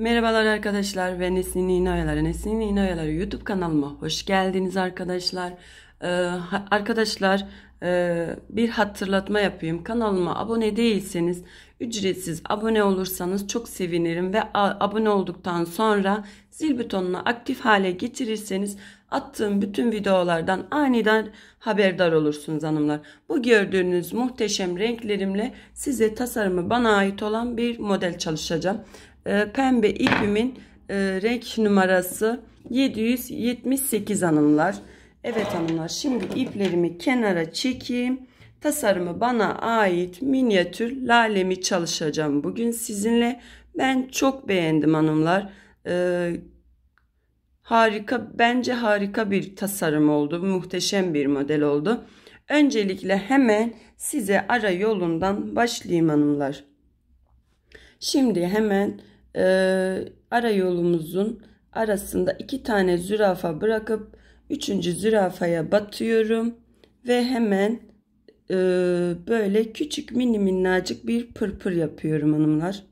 Merhabalar arkadaşlar ve Nesli'nin İğne Oyaları. Nesli'nin YouTube kanalıma hoş geldiniz arkadaşlar. Ee, arkadaşlar e, bir hatırlatma yapayım. Kanalıma abone değilseniz ücretsiz abone olursanız çok sevinirim. Ve abone olduktan sonra zil butonunu aktif hale getirirseniz attığım bütün videolardan aniden haberdar olursunuz hanımlar. Bu gördüğünüz muhteşem renklerimle size tasarımı bana ait olan bir model çalışacağım. Ee, pembe ipimin e, renk numarası 778 hanımlar. Evet hanımlar şimdi iplerimi kenara çekeyim. Tasarımı bana ait minyatür lalemi çalışacağım bugün sizinle. Ben çok beğendim hanımlar. Ee, harika bence harika bir tasarım oldu. Muhteşem bir model oldu. Öncelikle hemen size ara yolundan başlayayım hanımlar. Şimdi hemen e, ara yolumuzun arasında iki tane zürafa bırakıp üçüncü zürafaya batıyorum ve hemen e, böyle küçük mini minnacık bir pırpır yapıyorum hanımlar.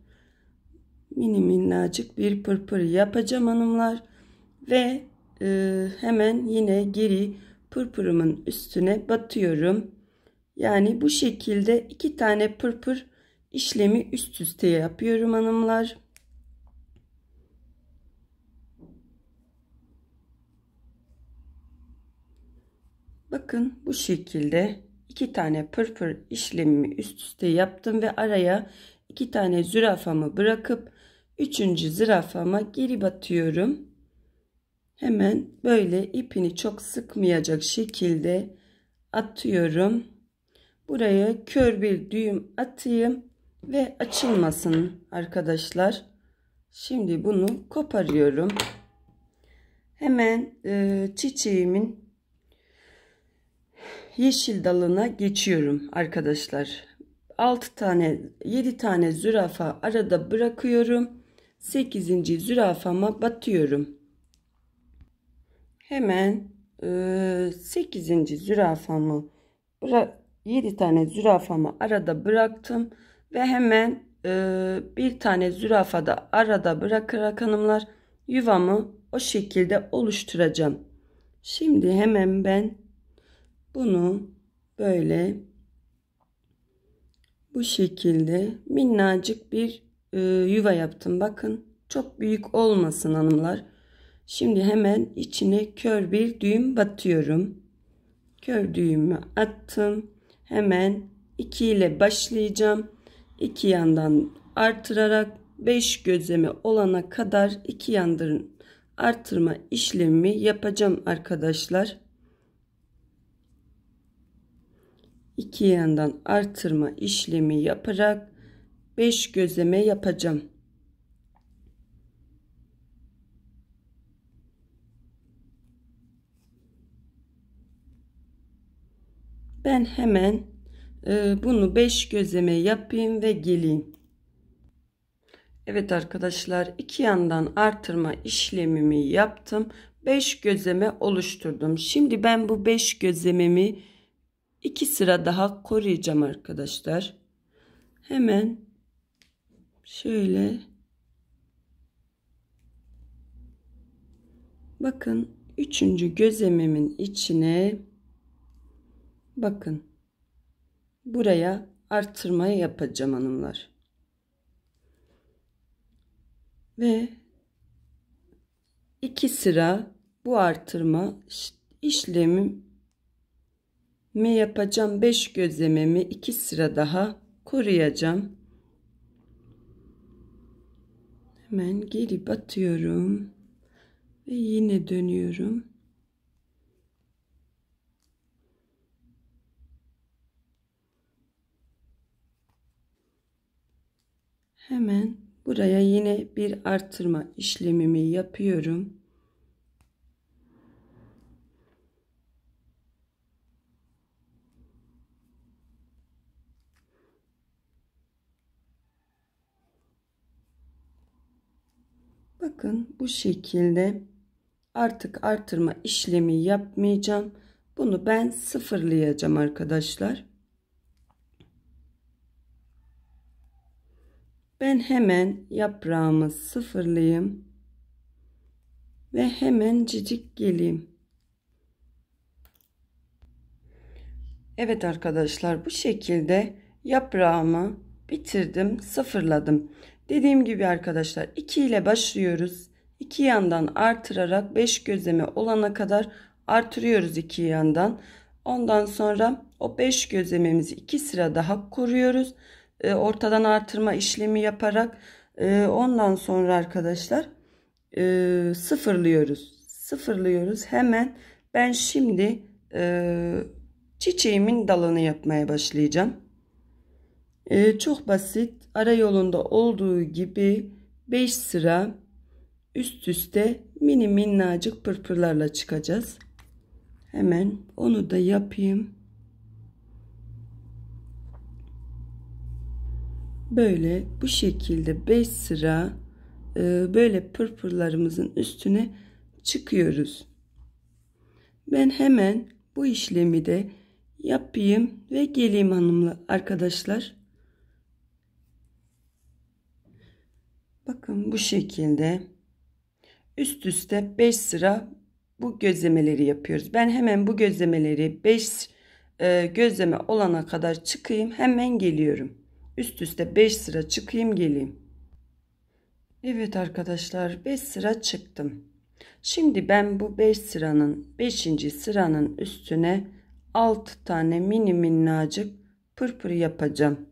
Mini minnacık bir pırpır yapacağım hanımlar ve e, hemen yine geri pırpırımın üstüne batıyorum. Yani bu şekilde iki tane pırpır işlemi üst üste yapıyorum hanımlar. Bakın bu şekilde iki tane pırpır işlemimi üst üste yaptım ve araya iki tane zürafamı bırakıp üçüncü zürafama geri batıyorum. Hemen böyle ipini çok sıkmayacak şekilde atıyorum. Buraya kör bir düğüm atayım ve açılmasın arkadaşlar. Şimdi bunu koparıyorum. Hemen e, çiçeğimin yeşil dalına geçiyorum arkadaşlar. 6 tane 7 tane zürafa arada bırakıyorum. 8. zürafama batıyorum. Hemen e, 8. zürafamı 7 tane zürafamı arada bıraktım ve hemen e, bir tane zürafada arada bırakarak hanımlar yuvamı o şekilde oluşturacağım. Şimdi hemen ben bunu böyle bu şekilde minnacık bir e, yuva yaptım. Bakın çok büyük olmasın hanımlar. Şimdi hemen içine kör bir düğüm batıyorum. Kör düğümü attım. Hemen 2 ile başlayacağım iki yandan artırarak 5 gözleme olana kadar iki yandan artırma işlemi yapacağım arkadaşlar. İki yandan artırma işlemi yaparak 5 gözleme yapacağım. Ben hemen ee, bunu 5 gözleme yapayım ve geleyim. Evet arkadaşlar iki yandan artırma işlemimi yaptım. 5 gözleme oluşturdum. Şimdi ben bu 5 gözlememi 2 sıra daha koruyacağım arkadaşlar. Hemen şöyle bakın 3. gözlememin içine bakın buraya arttırmayı yapacağım hanımlar. Ve iki sıra bu artırma işlemimi yapacağım. 5 gözlememi 2 sıra daha koruyacağım. Hemen geri batıyorum ve yine dönüyorum. Hemen buraya yine bir arttırma işlemimi yapıyorum. Bakın bu şekilde artık artırma işlemi yapmayacağım. Bunu ben sıfırlayacağım arkadaşlar. Ben hemen yaprağımı sıfırlayayım ve hemen cicik geleyim. Evet arkadaşlar bu şekilde yaprağımı bitirdim sıfırladım. Dediğim gibi arkadaşlar 2 ile başlıyoruz. 2 yandan artırarak 5 gözleme olana kadar artırıyoruz iki yandan. Ondan sonra o 5 gözlememizi 2 sıra daha kuruyoruz e, ortadan artırma işlemi yaparak e, ondan sonra arkadaşlar e, sıfırlıyoruz. Sıfırlıyoruz. Hemen ben şimdi e, çiçeğimin dalını yapmaya başlayacağım. E, çok basit. Ara yolunda olduğu gibi 5 sıra üst üste mini minnacık pırpırlarla çıkacağız. Hemen onu da yapayım. böyle bu şekilde 5 sıra e, böyle pırpırlarımızın üstüne çıkıyoruz. Ben hemen bu işlemi de yapayım ve geleyim hanımla arkadaşlar. Bakın bu şekilde üst üste 5 sıra bu gözlemeleri yapıyoruz. Ben hemen bu gözlemeleri 5 e, gözleme olana kadar çıkayım hemen geliyorum. Üst üste 5 sıra çıkayım geleyim. Evet arkadaşlar 5 sıra çıktım. Şimdi ben bu 5 sıranın 5. sıranın üstüne 6 tane mini minnacık pırpır yapacağım.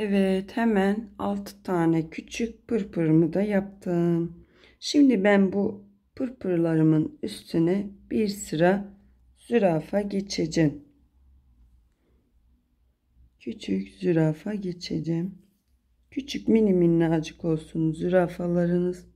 Evet hemen 6 tane küçük pırpırımı da yaptım. Şimdi ben bu pırpırlarımın üstüne bir sıra zürafa geçeceğim. Küçük zürafa geçeceğim. Küçük mini minnacık olsun zürafalarınız.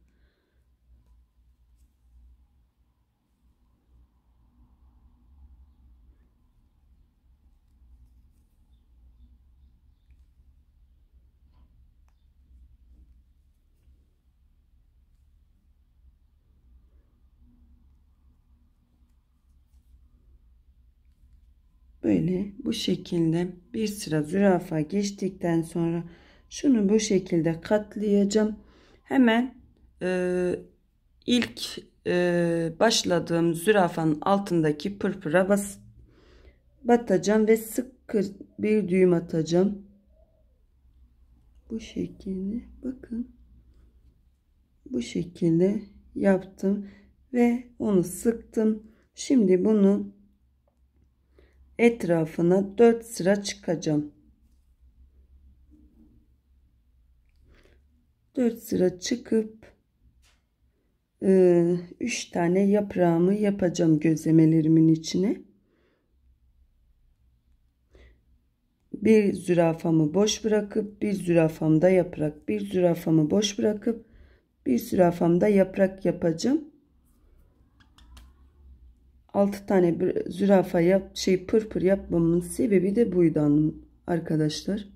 bu şekilde bir sıra zürafa geçtikten sonra şunu bu şekilde katlayacağım. Hemen e, ilk e, başladığım zürafanın altındaki pırpıra bas, batacağım ve sık bir düğüm atacağım. Bu şekilde bakın. Bu şekilde yaptım ve onu sıktım. Şimdi bunu etrafına 4 sıra çıkacağım. 4 sıra çıkıp 3 e, tane yaprağımı yapacağım gözlemelerimin içine. Bir zürafamı boş bırakıp bir zürafamda yaprak, bir zürafamı boş bırakıp bir zürafamda yaprak yapacağım. 6 tane bir zürafa yap, şey pırpır yapmamın sebebi de buydu arkadaşlar.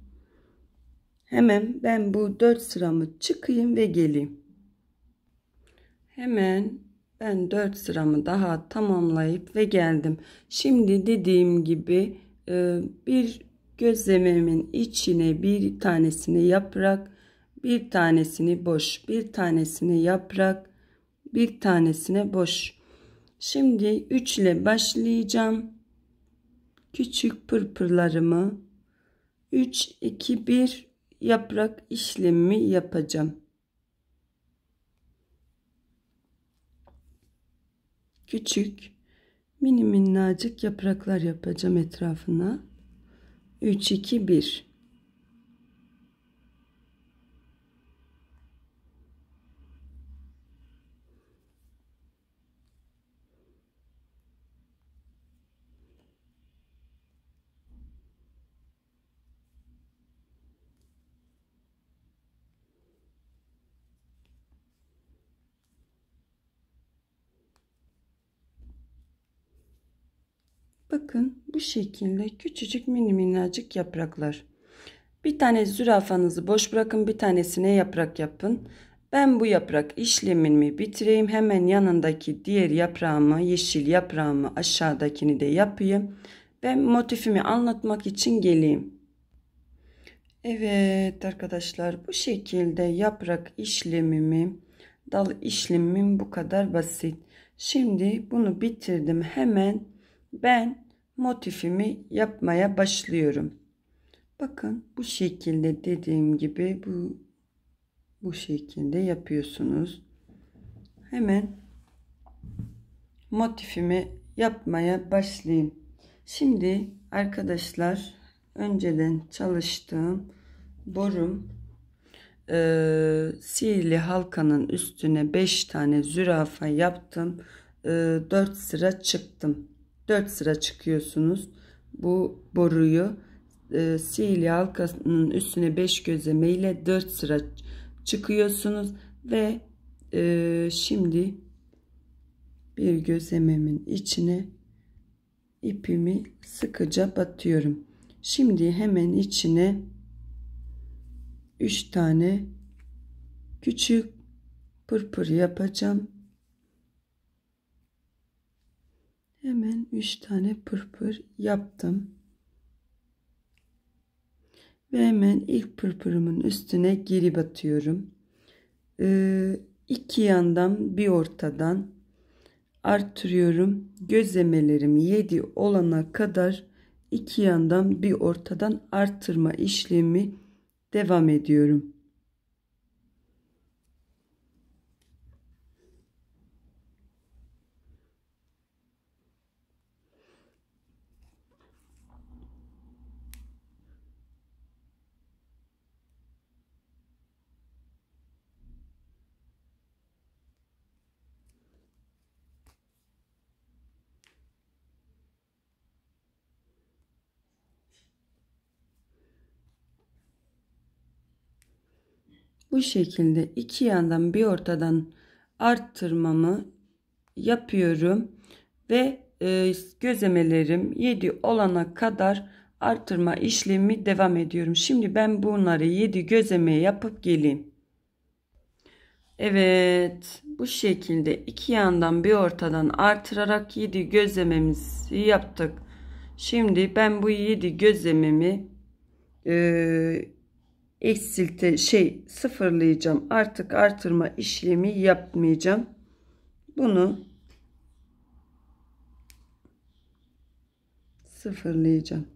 Hemen ben bu 4 sıramı çıkayım ve geleyim. Hemen ben 4 sıramı daha tamamlayıp ve geldim. Şimdi dediğim gibi e, bir gözlememin içine bir tanesini yaprak, bir tanesini boş, bir tanesini yaprak, bir tanesini boş Şimdi 3 ile başlayacağım. Küçük pırpırlarımı 3 2 1 yaprak işlemi yapacağım. Küçük mini minnacık yapraklar yapacağım etrafına. 3 2 1 bu şekilde küçücük mini minnacık yapraklar. Bir tane zürafanızı boş bırakın bir tanesine yaprak yapın. Ben bu yaprak işlemimi bitireyim. Hemen yanındaki diğer yaprağımı, yeşil yaprağımı aşağıdakini de yapayım. Ve motifimi anlatmak için geleyim. Evet arkadaşlar bu şekilde yaprak işlemimi, dal işlemim bu kadar basit. Şimdi bunu bitirdim. Hemen ben motifimi yapmaya başlıyorum. Bakın bu şekilde dediğim gibi bu bu şekilde yapıyorsunuz. Hemen motifimi yapmaya başlayayım. Şimdi arkadaşlar önceden çalıştığım borum e, sihirli halkanın üstüne 5 tane zürafa yaptım. E, 4 sıra çıktım. 4 sıra çıkıyorsunuz. Bu boruyu e, sihirli halkanın üstüne 5 gözleme ile 4 sıra çıkıyorsunuz ve e, şimdi bir gözlememin içine ipimi sıkıca batıyorum. Şimdi hemen içine 3 tane küçük pırpır yapacağım. Hemen 3 tane pırpır yaptım. Ve hemen ilk pırpırımın üstüne geri batıyorum. Ee, iki yandan bir ortadan artırıyorum. Gözlemelerim 7 olana kadar iki yandan bir ortadan artırma işlemi devam ediyorum. bu şekilde iki yandan bir ortadan arttırmamı yapıyorum ve e, gözemelerim 7 olana kadar arttırma işlemi devam ediyorum. Şimdi ben bunları 7 gözeme yapıp geleyim. Evet bu şekilde iki yandan bir ortadan artırarak 7 gözlememizi yaptık. Şimdi ben bu 7 gözlememi e, eksilte şey sıfırlayacağım. Artık artırma işlemi yapmayacağım. Bunu sıfırlayacağım.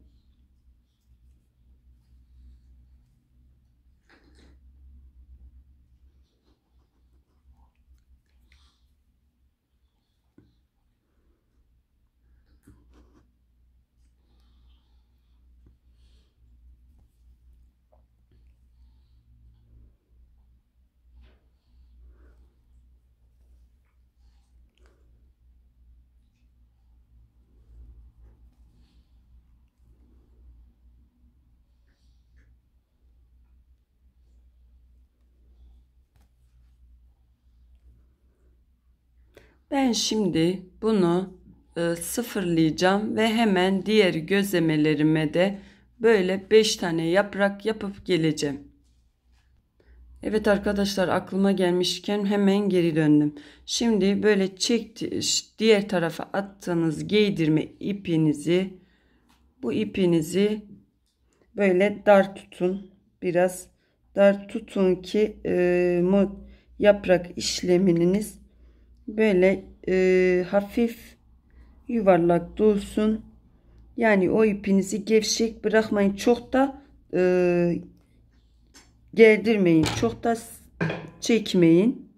Ben şimdi bunu e, sıfırlayacağım ve hemen diğer gözlemelerime de böyle 5 tane yaprak yapıp geleceğim. Evet arkadaşlar aklıma gelmişken hemen geri döndüm. Şimdi böyle çekti diğer tarafa attığınız giydirme ipinizi bu ipinizi böyle dar tutun. Biraz dar tutun ki e, yaprak işleminiz böyle e, hafif yuvarlak dursun. Yani o ipinizi gevşek bırakmayın. Çok da e, gerdirmeyin. Çok da çekmeyin.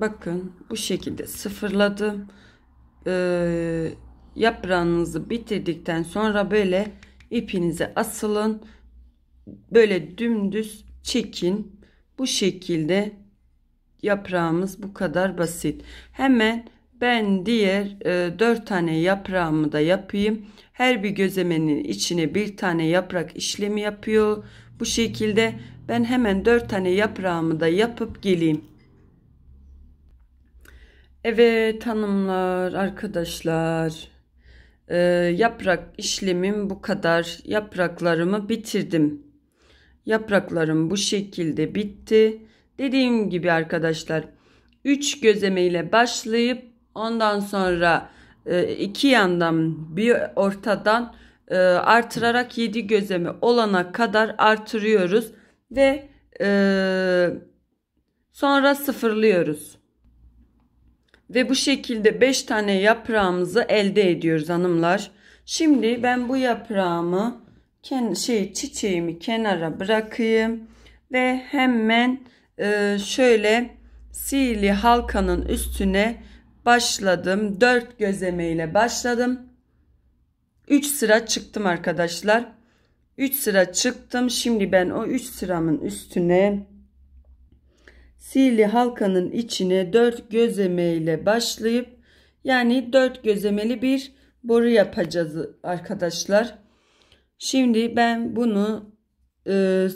bakın bu şekilde sıfırladım ee, yaprağınızı bitirdikten sonra böyle ipinize asılın böyle dümdüz çekin bu şekilde yaprağımız bu kadar basit hemen ben diğer e, 4 tane yaprağımı da yapayım her bir gözemenin içine bir tane yaprak işlemi yapıyor bu şekilde ben hemen 4 tane yaprağımı da yapıp geleyim Evet hanımlar, arkadaşlar. E, yaprak işlemim bu kadar. Yapraklarımı bitirdim. Yapraklarım bu şekilde bitti. Dediğim gibi arkadaşlar 3 gözleme ile başlayıp ondan sonra e, iki yandan bir ortadan e, artırarak 7 gözeme olana kadar artırıyoruz ve e, sonra sıfırlıyoruz. Ve bu şekilde 5 tane yaprağımızı elde ediyoruz hanımlar. Şimdi ben bu yaprağımı şey çiçeğimi kenara bırakayım ve hemen e, şöyle sihirli halkanın üstüne başladım. 4 gözleme ile başladım. 3 sıra çıktım arkadaşlar. 3 sıra çıktım. Şimdi ben o 3 sıramın üstüne sihirli halkanın içine dört gözleme ile başlayıp yani dört gözemeli bir boru yapacağız arkadaşlar. Şimdi ben bunu 3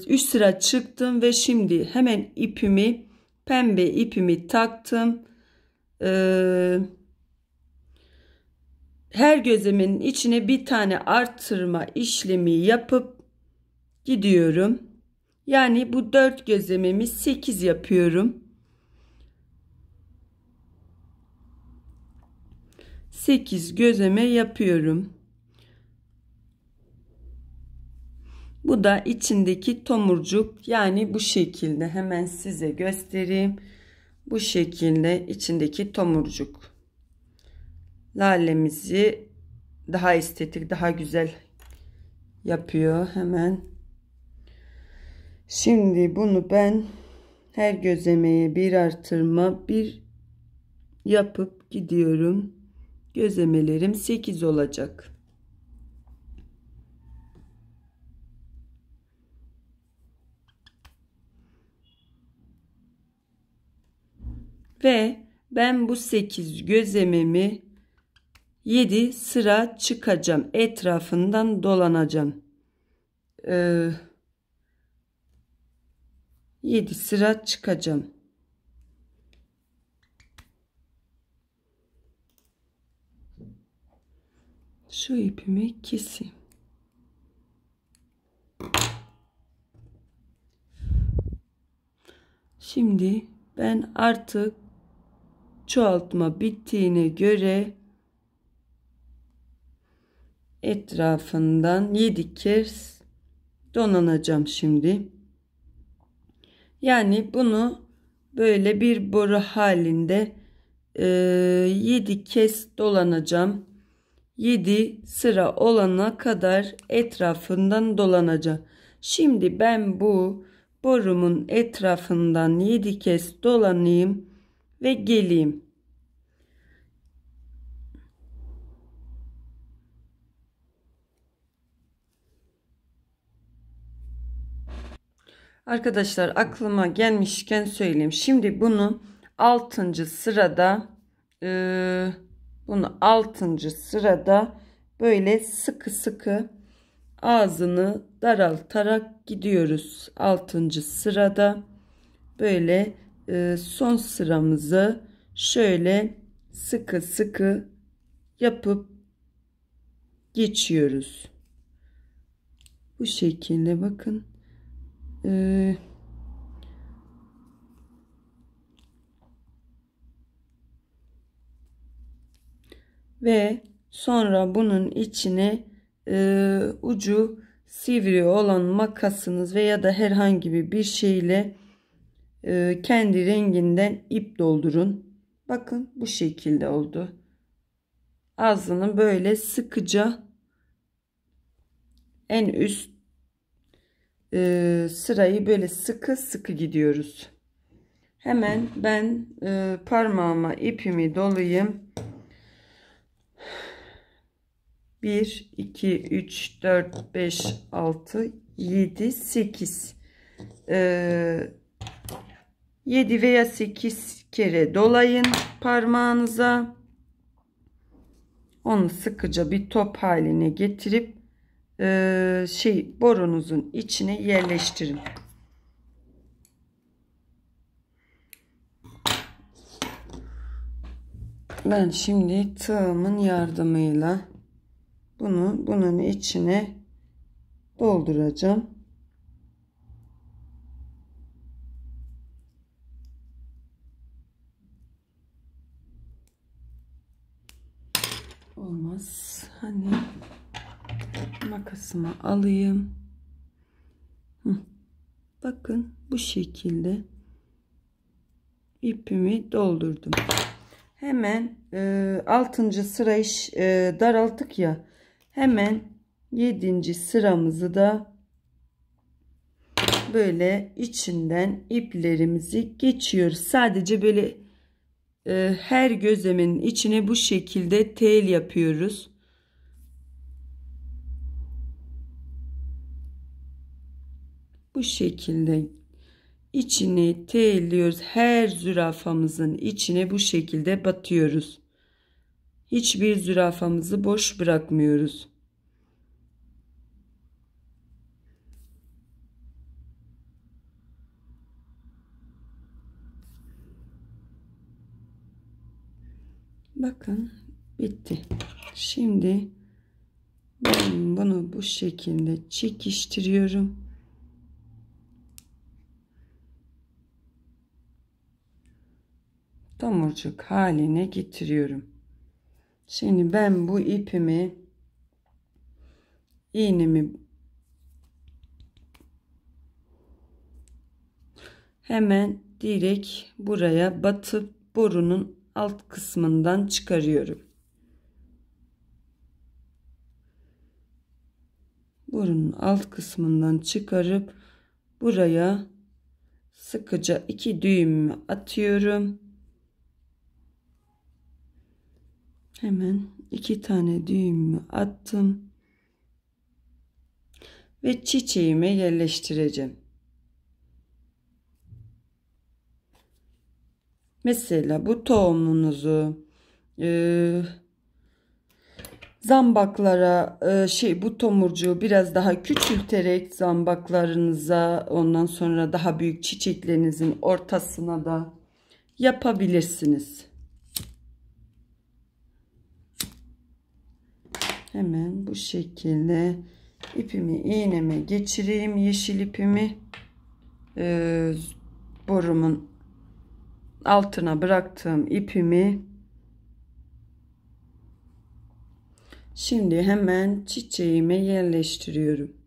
e, sıra çıktım ve şimdi hemen ipimi pembe ipimi taktım. E, her gözlemenin içine bir tane artırma işlemi yapıp gidiyorum. Yani bu 4 gözlememi 8 yapıyorum. 8 gözeme yapıyorum. Bu da içindeki tomurcuk yani bu şekilde hemen size göstereyim. Bu şekilde içindeki tomurcuk. Lalemizi daha estetik, daha güzel yapıyor. Hemen Şimdi bunu ben her gözemeye bir artırma bir yapıp gidiyorum. Gözemelerim 8 olacak. Ve ben bu 8 gözememi 7 sıra çıkacağım. Etrafından dolanacağım. Ee, 7 sıra çıkacağım. Şu ipimi keseyim. Şimdi ben artık çoğaltma bittiğine göre etrafından 7 kez donanacağım şimdi. Yani bunu böyle bir boru halinde e, 7 kez dolanacağım. 7 sıra olana kadar etrafından dolanacağım. Şimdi ben bu borumun etrafından 7 kez dolanayım ve geleyim. Arkadaşlar aklıma gelmişken söyleyeyim. Şimdi bunu 6. sırada e, bunu 6. sırada böyle sıkı sıkı ağzını daraltarak gidiyoruz. 6. sırada böyle e, son sıramızı şöyle sıkı sıkı yapıp geçiyoruz. Bu şekilde bakın. Ee, ve sonra bunun içine e, ucu sivri olan makasınız veya da herhangi bir şeyle e, kendi renginden ip doldurun. Bakın bu şekilde oldu. Ağzını böyle sıkıca en üst e, sırayı böyle sıkı sıkı gidiyoruz. Hemen ben e, parmağıma ipimi dolayayım. 1, 2, 3, 4, 5, 6, 7, 8. Ee, 7 veya 8 kere dolayın parmağınıza. Onu sıkıca bir top haline getirip ee, şey borunuzun içine yerleştirin. Ben şimdi tığımın yardımıyla bunu bunun içine dolduracağım. Olmaz. Hani Makasımı alayım. Bakın bu şekilde ipimi doldurdum. Hemen e, 6. iş e, daralttık ya. Hemen 7. sıramızı da böyle içinden iplerimizi geçiyoruz. Sadece böyle e, her gözemin içine bu şekilde tel yapıyoruz. bu şekilde içini teyliyoruz. Her zürafamızın içine bu şekilde batıyoruz. Hiçbir zürafamızı boş bırakmıyoruz. Bakın bitti. Şimdi ben bunu bu şekilde çekiştiriyorum. tomurcuk haline getiriyorum. Şimdi ben bu ipimi iğnemi hemen direkt buraya batıp borunun alt kısmından çıkarıyorum. Borunun alt kısmından çıkarıp buraya sıkıca iki düğümümü atıyorum Hemen iki tane düğümü attım. Ve çiçeğime yerleştireceğim. Mesela bu tohumunuzu e, zambaklara e, şey bu tomurcuğu biraz daha küçülterek zambaklarınıza ondan sonra daha büyük çiçeklerinizin ortasına da yapabilirsiniz. hemen bu şekilde ipimi iğneme geçireyim yeşil ipimi e, borumun altına bıraktığım ipimi şimdi hemen çiçeğime yerleştiriyorum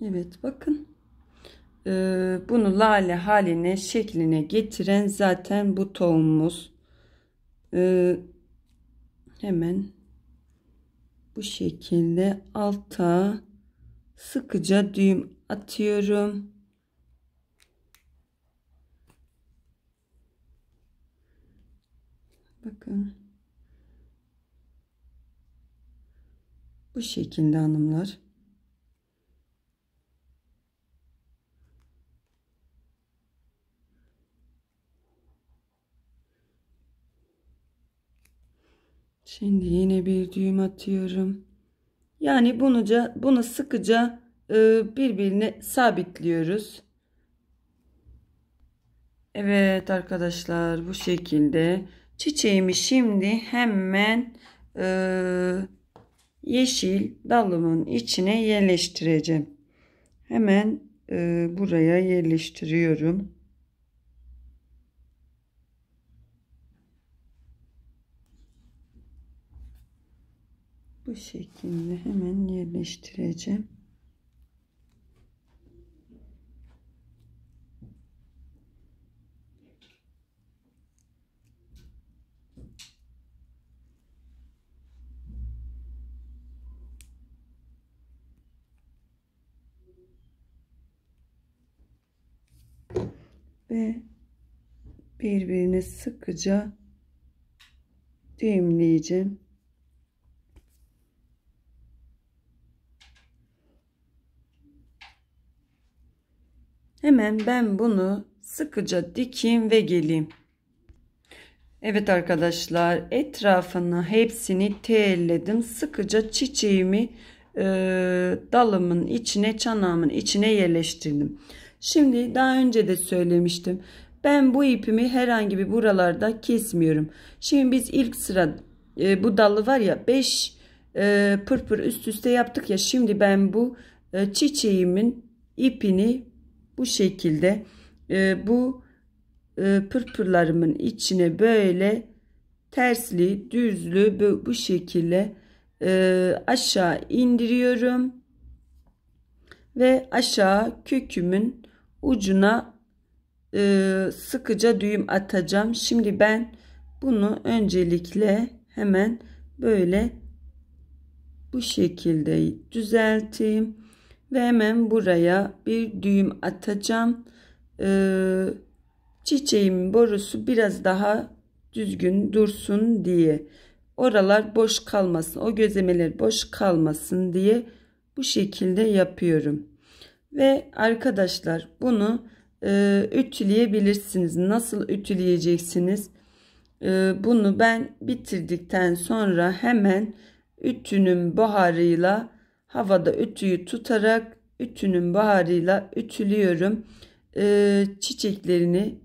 Evet bakın. Ee, bunu lale haline şekline getiren zaten bu tohumumuz. Ee, hemen bu şekilde alta sıkıca düğüm atıyorum. Bakın. Bu şekilde hanımlar. Şimdi yine bir düğüm atıyorum. Yani bunuca, bunu sıkıca e, birbirine sabitliyoruz. Evet arkadaşlar bu şekilde çiçeğimi şimdi hemen e, yeşil dalımın içine yerleştireceğim. Hemen e, buraya yerleştiriyorum. bu şekilde hemen yerleştireceğim. ve birbirini sıkıca düğümleyeceğim. Hemen ben bunu sıkıca dikeyim ve geleyim. Evet arkadaşlar etrafını hepsini telledim. Sıkıca çiçeğimi e, dalımın içine çanağımın içine yerleştirdim. Şimdi daha önce de söylemiştim. Ben bu ipimi herhangi bir buralarda kesmiyorum. Şimdi biz ilk sıra e, bu dalı var ya 5 e, pırpır üst üste yaptık ya. Şimdi ben bu e, çiçeğimin ipini bu şekilde e, bu e, pırpırlarımın içine böyle tersli düzlü bu, bu şekilde e, aşağı indiriyorum. Ve aşağı kökümün ucuna e, sıkıca düğüm atacağım. Şimdi ben bunu öncelikle hemen böyle bu şekilde düzelteyim ve hemen buraya bir düğüm atacağım. Ee, çiçeğimin borusu biraz daha düzgün dursun diye. Oralar boş kalmasın. O gözemeler boş kalmasın diye bu şekilde yapıyorum. Ve arkadaşlar bunu e, ütüleyebilirsiniz. Nasıl ütüleyeceksiniz? E, bunu ben bitirdikten sonra hemen ütünün buharıyla havada ütüyü tutarak ütünün baharıyla ütülüyorum. Ee, çiçeklerini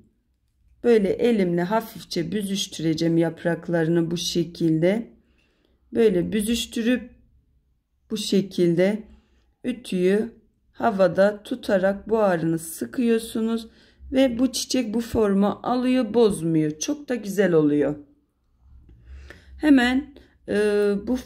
böyle elimle hafifçe büzüştüreceğim yapraklarını bu şekilde. Böyle büzüştürüp bu şekilde ütüyü havada tutarak buharını sıkıyorsunuz ve bu çiçek bu forma alıyor bozmuyor çok da güzel oluyor hemen e, bu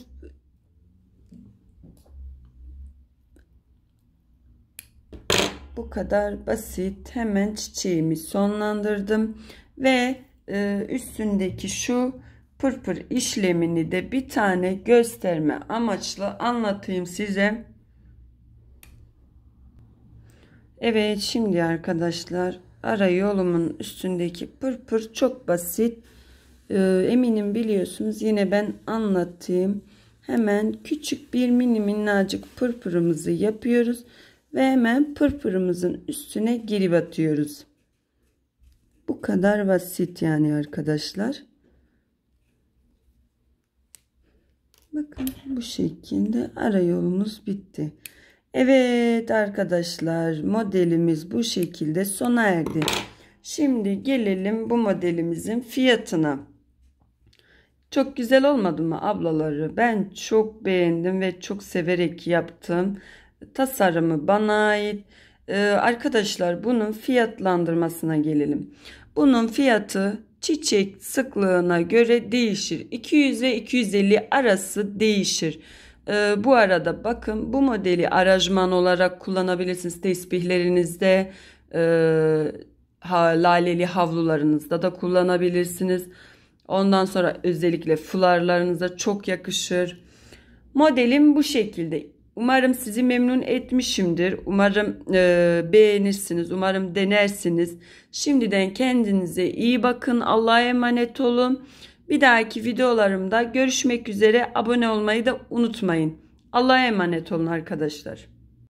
Bu kadar basit. Hemen çiçeğimi sonlandırdım. Ve e, üstündeki şu pırpır işlemini de bir tane gösterme amaçlı anlatayım size. Evet şimdi arkadaşlar ara yolumun üstündeki pırpır çok basit. E, eminim biliyorsunuz yine ben anlatayım. Hemen küçük bir mini minnacık pırpırımızı yapıyoruz ve hemen pırpırımızın üstüne geri batıyoruz. Bu kadar basit yani arkadaşlar. Bakın bu şekilde ara yolumuz bitti. Evet arkadaşlar modelimiz bu şekilde sona erdi. Şimdi gelelim bu modelimizin fiyatına. Çok güzel olmadı mı ablaları? Ben çok beğendim ve çok severek yaptım. Tasarımı bana ait. Ee, arkadaşlar bunun fiyatlandırmasına gelelim. Bunun fiyatı çiçek sıklığına göre değişir. 200 ve 250 arası değişir. Ee, bu arada bakın bu modeli arajman olarak kullanabilirsiniz. Tesbihlerinizde e, ee, ha, laleli havlularınızda da kullanabilirsiniz. Ondan sonra özellikle fularlarınıza çok yakışır. Modelim bu şekilde. Umarım sizi memnun etmişimdir. Umarım e, beğenirsiniz. Umarım denersiniz. Şimdiden kendinize iyi bakın. Allah'a emanet olun. Bir dahaki videolarımda görüşmek üzere. Abone olmayı da unutmayın. Allah'a emanet olun arkadaşlar.